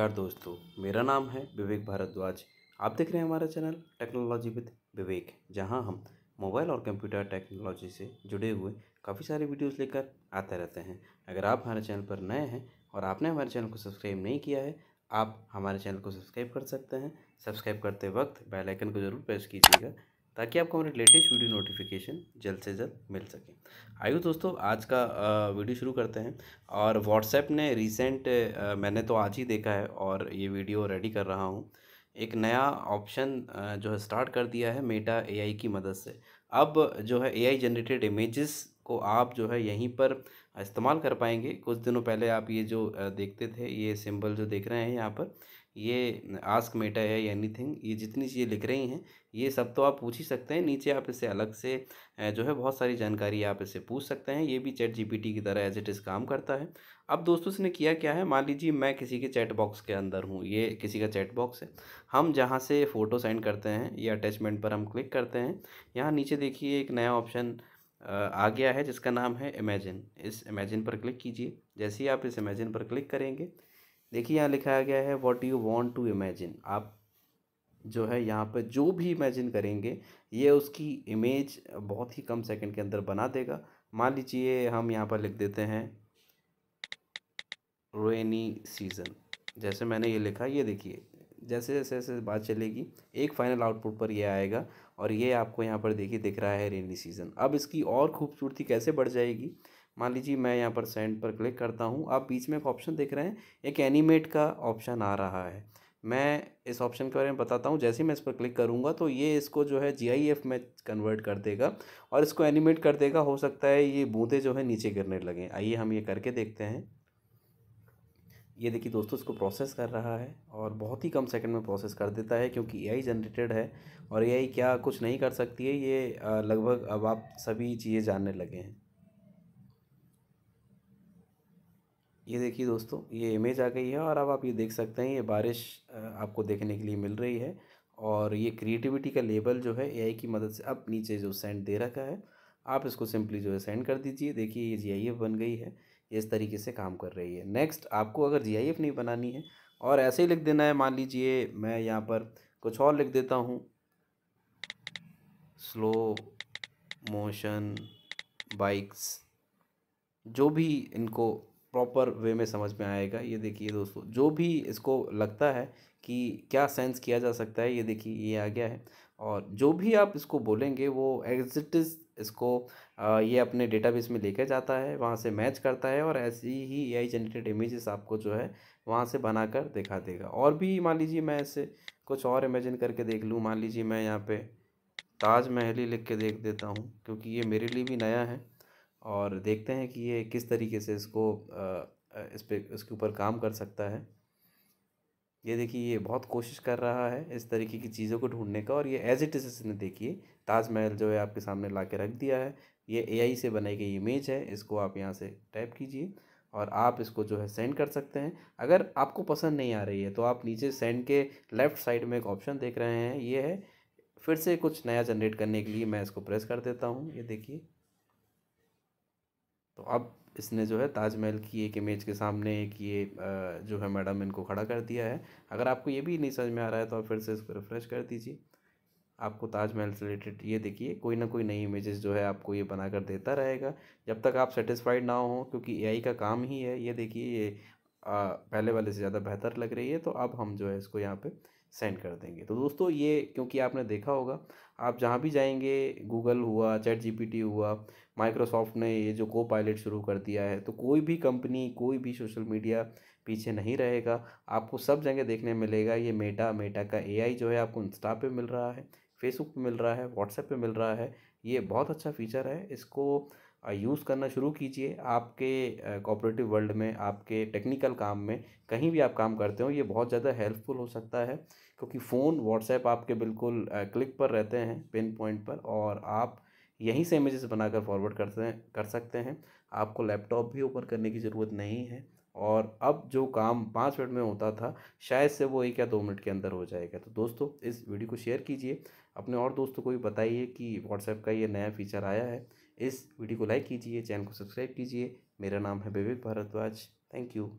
नमस्कार दोस्तों मेरा नाम है विवेक भारद्वाज आप देख रहे हैं हमारा चैनल टेक्नोलॉजी विद विवेक जहां हम मोबाइल और कंप्यूटर टेक्नोलॉजी से जुड़े हुए काफ़ी सारे वीडियोस लेकर आते रहते हैं अगर आप हमारे चैनल पर नए हैं और आपने हमारे चैनल को सब्सक्राइब नहीं किया है आप हमारे चैनल को सब्सक्राइब कर सकते हैं सब्सक्राइब करते वक्त बेलाइकन को ज़रूर प्रेस कीजिएगा ताकि आपको हमारे लेटेस्ट वीडियो नोटिफिकेशन जल्द से जल्द मिल सके आइए दोस्तों आज का वीडियो शुरू करते हैं और व्हाट्सएप ने रिसेंट मैंने तो आज ही देखा है और ये वीडियो रेडी कर रहा हूँ एक नया ऑप्शन जो है स्टार्ट कर दिया है मेटा ए की मदद से अब जो है आई जनरेटेड इमेजेस को आप जो है यहीं पर इस्तेमाल कर पाएंगे कुछ दिनों पहले आप ये जो देखते थे ये सिंबल जो देख रहे हैं यहाँ पर ये आस्क मेटा है एनीथिंग ये जितनी चीज़ें लिख रही हैं ये सब तो आप पूछ ही सकते हैं नीचे आप इसे अलग से जो है बहुत सारी जानकारी आप इसे पूछ सकते हैं ये भी चैट जीपीटी की तरह एज इट इज़ काम करता है अब दोस्तों इसने किया क्या है मान लीजिए मैं किसी के चैट बॉक्स के अंदर हूँ ये किसी का चैट बॉक्स है हम जहाँ से फ़ोटो सेंड करते हैं या अटैचमेंट पर हम क्लिक करते हैं यहाँ नीचे देखिए एक नया ऑप्शन आ गया है जिसका नाम है इमेजिन इस इमेजिन पर क्लिक कीजिए जैसे ही आप इस इमेजिन पर क्लिक करेंगे देखिए यहाँ लिखाया गया है what you want to imagine आप जो है यहाँ पर जो भी इमेजिन करेंगे ये उसकी इमेज बहुत ही कम सेकंड के अंदर बना देगा मान लीजिए हम यहाँ पर लिख देते हैं रेनी सीज़न जैसे मैंने ये लिखा ये देखिए जैसे जैसे जैसे बात चलेगी एक फाइनल आउटपुट पर ये आएगा और ये आपको यहाँ पर देखिए दिख रहा है रेनी सीज़न अब इसकी और खूबसूरती कैसे बढ़ जाएगी मान लीजिए मैं यहाँ पर सेंड पर क्लिक करता हूँ आप बीच में एक ऑप्शन देख रहे हैं एक एनिमेट का ऑप्शन आ रहा है मैं इस ऑप्शन के बारे में बताता हूँ जैसे ही मैं इस पर क्लिक करूँगा तो ये इसको जो है जी में कन्वर्ट कर देगा और इसको एनिमेट कर देगा हो सकता है ये बूंदे जो है नीचे गिरने लगें आइए हम ये करके देखते हैं ये देखिए दोस्तों इसको प्रोसेस कर रहा है और बहुत ही कम सेकंड में प्रोसेस कर देता है क्योंकि एआई जनरेटेड है और एआई क्या कुछ नहीं कर सकती है ये लगभग अब आप सभी चीज़ें जानने लगे हैं ये देखिए दोस्तों ये इमेज आ गई है और अब आप ये देख सकते हैं ये बारिश आपको देखने के लिए मिल रही है और ये क्रिएटिविटी का लेबल जो है एआई की मदद से अब नीचे जो सेंड दे रखा है आप इसको सिंपली जो है सेंड कर दीजिए देखिए ये जी बन गई है ये इस तरीके से काम कर रही है नेक्स्ट आपको अगर जी नहीं बनानी है और ऐसे ही लिख देना है मान लीजिए मैं यहाँ पर कुछ और लिख देता हूँ स्लो मोशन बाइक्स जो भी इनको प्रॉपर वे में समझ में आएगा ये देखिए दोस्तों जो भी इसको लगता है कि क्या सेंस किया जा सकता है ये देखिए ये आ गया है और जो भी आप इसको बोलेंगे वो एग्जिट इसको ये अपने डेटाबेस में लेकर जाता है वहाँ से मैच करता है और ऐसी ही ए आई जनरेटेड इमेजेस आपको जो है वहाँ से बनाकर दिखा देगा और भी मान लीजिए मैं ऐसे कुछ और इमेजिन करके देख लूँ मान लीजिए मैं यहाँ पे ताजमहल ही लिख के देख देता हूँ क्योंकि ये मेरे लिए भी नया है और देखते हैं कि ये किस तरीके से इसको इस पर इसके ऊपर काम कर सकता है ये देखिए ये बहुत कोशिश कर रहा है इस तरीके की चीज़ों को ढूंढने का और ये एज इट इज़ इसने देखिए ताजमहल जो है आपके सामने ला के रख दिया है ये ए से बनाई गई इमेज है इसको आप यहाँ से टाइप कीजिए और आप इसको जो है सेंड कर सकते हैं अगर आपको पसंद नहीं आ रही है तो आप नीचे सेंड के लेफ़्ट साइड में एक ऑप्शन देख रहे हैं ये है फिर से कुछ नया जनरेट करने के लिए मैं इसको प्रेस कर देता हूँ ये देखिए तो अब इसने जो है ताजमहल की एक इमेज के सामने एक ये जो है मैडम इनको खड़ा कर दिया है अगर आपको ये भी नहीं समझ में आ रहा है तो आप फिर से इसको रिफ़्रेश कर दीजिए आपको ताजमहल से रिलेटेड ये देखिए कोई ना कोई नई इमेजेस जो है आपको ये बना कर देता रहेगा जब तक आप सेटिस्फाइड ना हो क्योंकि एआई का काम ही है ये देखिए ये आ, पहले वाले से ज़्यादा बेहतर लग रही है तो अब हम जो है इसको यहाँ पे सेंड कर देंगे तो दोस्तों ये क्योंकि आपने देखा होगा आप जहाँ भी जाएंगे गूगल हुआ चैट जीपीटी हुआ माइक्रोसॉफ्ट ने ये जो को पायलट शुरू कर दिया है तो कोई भी कंपनी कोई भी सोशल मीडिया पीछे नहीं रहेगा आपको सब जगह देखने मिलेगा ये मेटा मेटा का एआई जो है आपको इंस्टा पे मिल रहा है फेसबुक पे मिल रहा है व्हाट्सएप पे मिल रहा है ये बहुत अच्छा फीचर है इसको यूज़ करना शुरू कीजिए आपके कॉपरेटिव वर्ल्ड में आपके टेक्निकल काम में कहीं भी आप काम करते हो ये बहुत ज़्यादा हेल्पफुल हो सकता है क्योंकि फ़ोन व्हाट्सएप आपके बिल्कुल क्लिक पर रहते हैं पिन पॉइंट पर और आप यहीं से इमेजेस बनाकर फॉरवर्ड करते हैं कर सकते हैं आपको लैपटॉप भी ओपन करने की ज़रूरत नहीं है और अब जो काम पाँच मिनट में होता था शायद से वो एक या दो मिनट के अंदर हो जाएगा तो दोस्तों इस वीडियो को शेयर कीजिए अपने और दोस्तों को भी बताइए कि व्हाट्सएप का ये नया फीचर आया है इस वीडियो को लाइक कीजिए चैनल को सब्सक्राइब कीजिए मेरा नाम है विवेक भारद्वाज थैंक यू